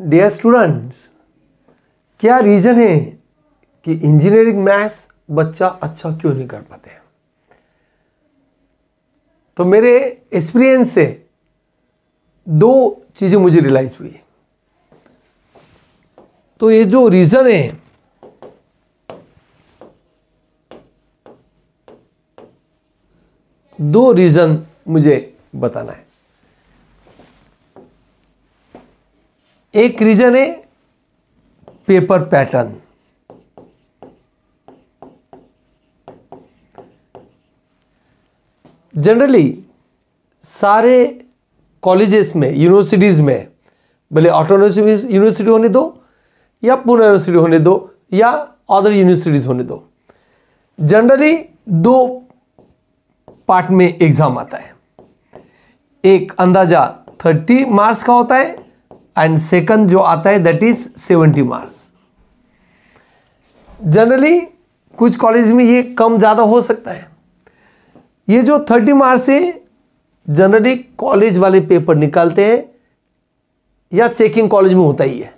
dear students क्या reason है कि इंजीनियरिंग मैथ्स बच्चा अच्छा क्यों नहीं कर पाते हैं तो मेरे एक्सपीरियंस से दो चीज़ें मुझे रियलाइज हुई तो ये जो रीज़न है दो रीज़न मुझे बताना है एक रीजन है पेपर पैटर्न जनरली सारे कॉलेजेस में यूनिवर्सिटीज़ में भले ऑटोनोमस यूनिवर्सिटी होने दो या पुणे यूनिवर्सिटी होने दो या अदर यूनिवर्सिटीज़ होने दो जनरली दो पार्ट में एग्ज़ाम आता है एक अंदाज़ा थर्टी मार्क्स का होता है एंड सेकंड जो आता है दैट इज 70 मार्क्स जनरली कुछ कॉलेज में ये कम ज़्यादा हो सकता है ये जो 30 मार्क्स है जनरली कॉलेज वाले पेपर निकालते हैं या चेकिंग कॉलेज में होता ही है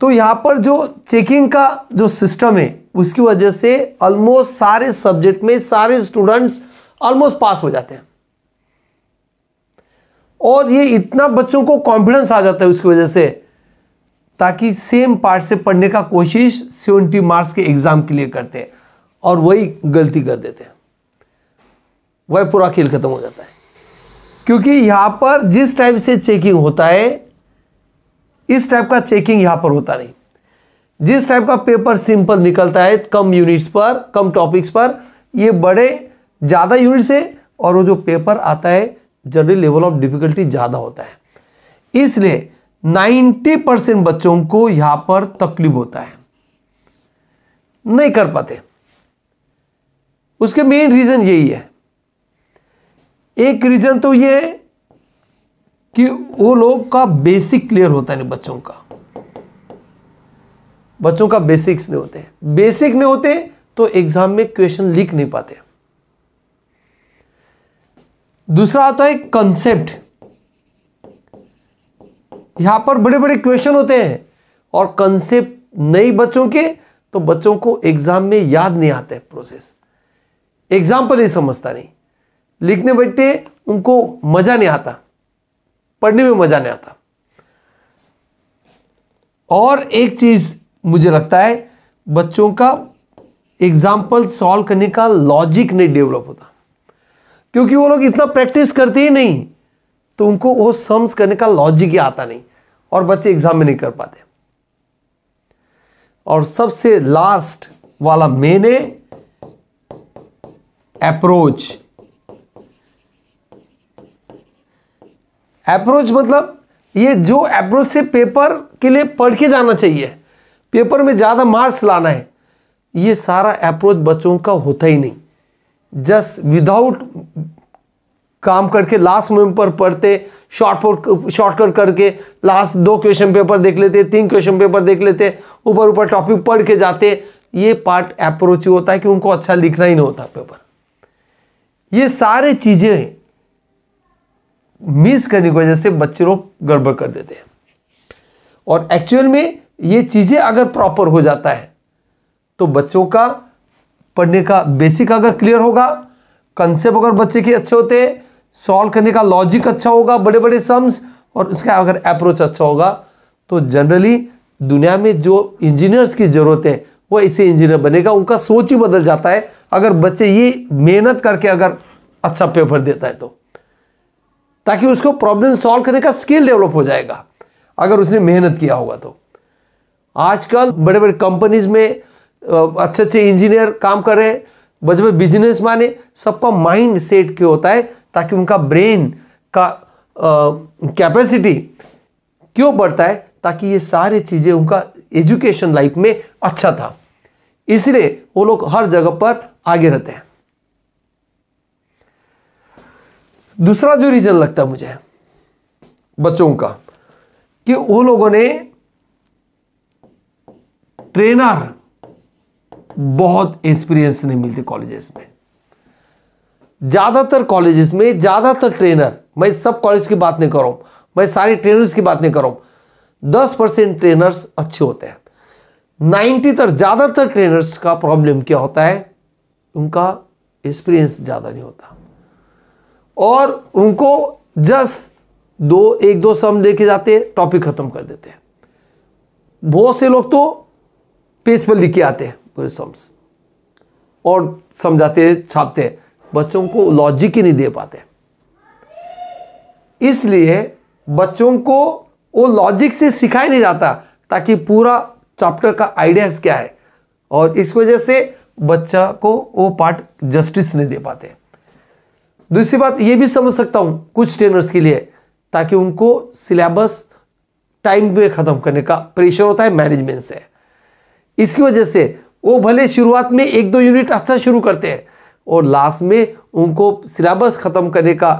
तो यहाँ पर जो चेकिंग का जो सिस्टम है उसकी वजह से ऑलमोस्ट सारे सब्जेक्ट में सारे स्टूडेंट्स ऑलमोस्ट पास हो जाते हैं और ये इतना बच्चों को कॉन्फिडेंस आ जाता है उसकी वजह से ताकि सेम पार्ट से पढ़ने का कोशिश सेवेंटी मार्क्स के एग्ज़ाम के लिए करते हैं और वही गलती कर देते हैं वह पूरा खेल ख़त्म हो जाता है क्योंकि यहाँ पर जिस टाइप से चेकिंग होता है इस टाइप का चेकिंग यहाँ पर होता नहीं जिस टाइप का पेपर सिंपल निकलता है कम यूनिट्स पर कम टॉपिक्स पर ये बड़े ज़्यादा यूनिट से और वो जो पेपर आता है जनरली लेवल ऑफ डिफिकल्टी ज़्यादा होता है इसलिए 90 परसेंट बच्चों को यहाँ पर तकलीफ होता है नहीं कर पाते उसके मेन रीज़न यही है एक रीज़न तो ये है कि वो लोग का बेसिक क्लियर होता नहीं बच्चों का बच्चों का बेसिक्स नहीं होते बेसिक नहीं होते तो एग्ज़ाम में क्वेश्चन लिख नहीं पाते दूसरा आता है कंसेप्ट यहां पर बड़े बड़े क्वेश्चन होते हैं और कंसेप्ट नहीं बच्चों के तो बच्चों को एग्जाम में याद नहीं आते है प्रोसेस एग्जाम्पल ही नहीं समझता नहीं लिखने बैठे उनको मजा नहीं आता पढ़ने में मजा नहीं आता और एक चीज मुझे लगता है बच्चों का एग्जाम्पल सॉल्व करने का लॉजिक नहीं डेवलप होता क्योंकि वो लोग इतना प्रैक्टिस करते ही नहीं तो उनको वो सम्स करने का लॉजिक ही आता नहीं और बच्चे एग्जाम में नहीं कर पाते और सबसे लास्ट वाला मैंने अप्रोच अप्रोच मतलब ये जो अप्रोच से पेपर के लिए पढ़ के जाना चाहिए पेपर में ज़्यादा मार्क्स लाना है ये सारा अप्रोच बच्चों का होता ही नहीं जस्ट विदाउट काम करके लास्ट में पर पढ़ते शॉर्ट शॉर्टकट करके लास्ट दो क्वेश्चन पेपर देख लेते तीन क्वेश्चन पेपर देख लेते ऊपर ऊपर टॉपिक पढ़ के जाते ये पार्ट अप्रोच होता है कि उनको अच्छा लिखना ही नहीं होता पेपर ये सारे चीज़ें मिस करने की वजह से बच्चे लोग गड़बड़ कर देते हैं और एक्चुअल में ये चीज़ें अगर प्रॉपर हो जाता है तो बच्चों का पढ़ने का बेसिक अगर क्लियर होगा कंसेप्ट अगर बच्चे के अच्छे होते सॉल्व करने का लॉजिक अच्छा होगा बड़े बड़े सम्स और उसका अगर अप्रोच अच्छा होगा तो जनरली दुनिया में जो इंजीनियर्स की ज़रूरत है वह इसे इंजीनियर बनेगा उनका सोच ही बदल जाता है अगर बच्चे ये मेहनत करके अगर अच्छा पेपर देता है तो ताकि उसको प्रॉब्लम सॉल्व करने का स्किल डेवलप हो जाएगा अगर उसने मेहनत किया होगा तो आजकल बड़े बड़े कंपनीज में अच्छे अच्छे इंजीनियर काम कर रहे हैं बजे में बिजनेस माने सबका माइंड सेट क्यों होता है ताकि उनका ब्रेन का कैपेसिटी क्यों बढ़ता है ताकि ये सारी चीज़ें उनका एजुकेशन लाइफ में अच्छा था इसलिए वो लोग हर जगह पर आगे रहते हैं दूसरा जो रीज़न लगता है मुझे बच्चों का कि वो लोगों ने ट्रेनर बहुत एक्सपीरियंस नहीं मिलती कॉलेजेस में ज़्यादातर कॉलेजेस में ज़्यादातर ट्रेनर मैं सब कॉलेज की बात नहीं कर रहा हूं मैं सारे ट्रेनर्स की बात नहीं कर रहा दस परसेंट ट्रेनर्स अच्छे होते हैं नाइन्टी तर ज़्यादातर ट्रेनर्स का प्रॉब्लम क्या होता है उनका एक्सपीरियंस ज़्यादा नहीं होता और उनको जस्ट दो एक दो सम लेके जाते टॉपिक ख़त्म कर देते हैं बहुत से लोग तो पेज पर लिख के आते हैं पूरे और समझाते छापते बच्चों को लॉजिक ही नहीं दे पाते इसलिए बच्चों को वो लॉजिक से सिखाया नहीं जाता ताकि पूरा चैप्टर का आइडियाज क्या है और इस वजह से बच्चा को वो पार्ट जस्टिस नहीं दे पाते दूसरी बात ये भी समझ सकता हूँ कुछ ट्रेनर्स के लिए ताकि उनको सिलेबस टाइम में ख़त्म करने का प्रेशर होता है मैनेजमेंट से इसकी वजह से वो भले शुरुआत में एक दो यूनिट अच्छा शुरू करते हैं और लास्ट में उनको सिलेबस ख़त्म करने का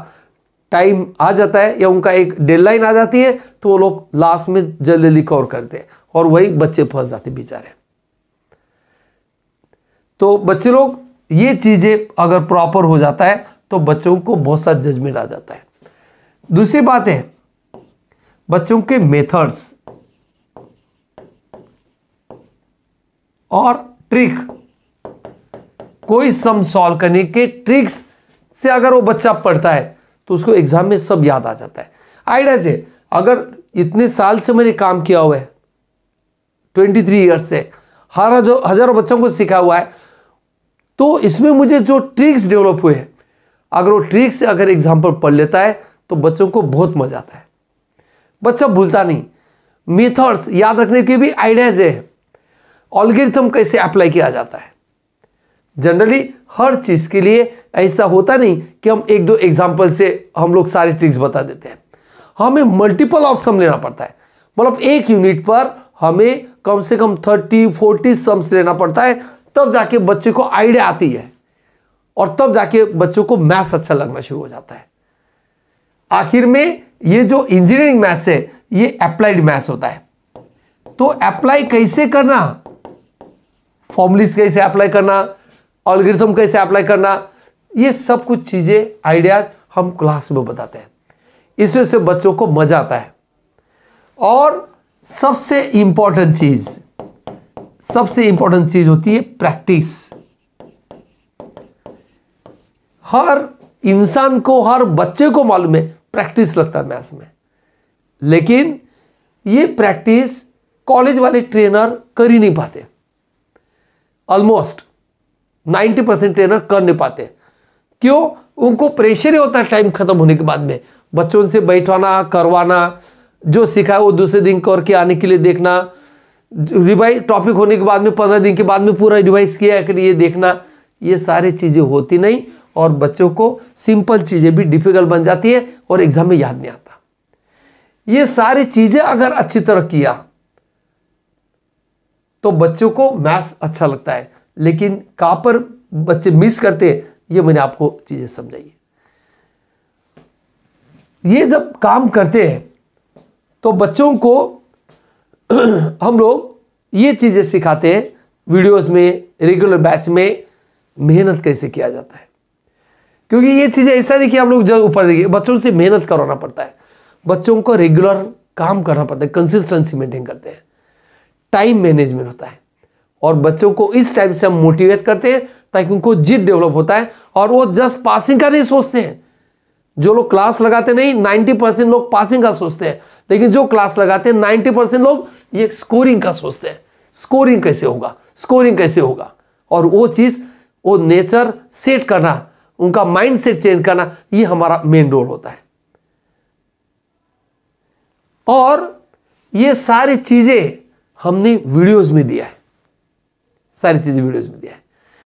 टाइम आ जाता है या उनका एक डेडलाइन आ जाती है तो वो लोग लास्ट में जल्दी कवर करते हैं और वही बच्चे फंस जाते बेचारे तो बच्चे लोग ये चीज़ें अगर प्रॉपर हो जाता है तो बच्चों को बहुत सा जजमेंट आ जाता है दूसरी बात है बच्चों के मेथड्स और ट्रिक कोई सम सॉल्व करने के ट्रिक्स से अगर वो बच्चा पढ़ता है तो उसको एग्जाम में सब याद आ जाता है आइडिया से अगर इतने साल से मैंने काम किया हुआ है ट्वेंटी थ्री ईयर्स से हर हजारों बच्चों को सीखा हुआ है तो इसमें मुझे जो ट्रिक्स डेवलप हुए हैं अगर वो ट्रिक्स अगर एग्जाम पर पढ़ लेता है तो बच्चों को बहुत मजा आता है बच्चा भूलता नहीं मेथड्स याद रखने के भी आइडियाज है ऑलगेरिथम कैसे अप्लाई किया जाता है जनरली हर चीज़ के लिए ऐसा होता नहीं कि हम एक दो एग्जाम्पल से हम लोग सारे ट्रिक्स बता देते हैं हमें मल्टीपल ऑप्शन लेना पड़ता है मतलब एक यूनिट पर हमें कम से कम थर्टी फोर्टी सम्स लेना पड़ता है तब जाके बच्चे को आइडिया आती है और तब जाके बच्चों को मैथ्स अच्छा लगना शुरू हो जाता है आखिर में ये जो इंजीनियरिंग मैथ्स है ये अप्लाइड मैथ्स होता है तो अप्लाई कैसे करना फॉर्मुलिस कैसे अप्लाई करना ऑलग्रिथम कैसे अप्लाई करना ये सब कुछ चीज़ें आइडियाज हम क्लास में बताते हैं इससे से बच्चों को मज़ा आता है और सबसे इंपॉर्टेंट चीज़ सबसे इंपॉर्टेंट चीज़ होती है प्रैक्टिस हर इंसान को हर बच्चे को मालूम है प्रैक्टिस लगता है मैथ्स में लेकिन ये प्रैक्टिस कॉलेज वाले ट्रेनर कर ही नहीं पाते ऑलमोस्ट 90 परसेंट ट्रेनर कर नहीं पाते क्यों उनको प्रेशर ही होता है टाइम खत्म होने के बाद में बच्चों से बैठवाना करवाना जो सिखाए वो दूसरे दिन करके आने के लिए देखना रिवाइज टॉपिक होने के बाद में पंद्रह दिन के बाद में पूरा रिवाइज किया कि ये देखना ये सारी चीज़ें होती नहीं और बच्चों को सिंपल चीज़ें भी डिफिकल्ट बन जाती है और एग्जाम में याद नहीं आता ये सारी चीज़ें अगर अच्छी तरह किया तो बच्चों को मैथ्स अच्छा लगता है लेकिन कहाँ पर बच्चे मिस करते हैं ये मैंने आपको चीज़ें समझाई ये जब काम करते हैं तो बच्चों को हम लोग ये चीज़ें सिखाते हैं वीडियोस में रेगुलर बैच में मेहनत कैसे किया जाता है क्योंकि ये चीज़ें ऐसा नहीं कि हम लोग जब ऊपर देखिए बच्चों से मेहनत करवाना पड़ता है बच्चों को रेगुलर काम करना पड़ता है कंसिस्टेंसी मेंटेन करते हैं टाइम मैनेजमेंट होता है और बच्चों को इस टाइप से हम मोटिवेट करते हैं ताकि उनको जिद डेवलप होता है और वो जस्ट पासिंग का नहीं सोचते हैं जो लोग क्लास लगाते नहीं नाइन्टी परसेंट लोग पासिंग का सोचते हैं लेकिन जो क्लास लगाते हैं नाइन्टी परसेंट लोग ये स्कोरिंग का सोचते हैं स्कोरिंग कैसे होगा स्कोरिंग कैसे होगा और वो चीज़ वो नेचर सेट करना उनका माइंड सेट चेंज करना ये हमारा मेन रोल होता है और ये सारी चीज़ें हमने वीडियोस में दिया है सारी चीज़ें वीडियोस में दिया है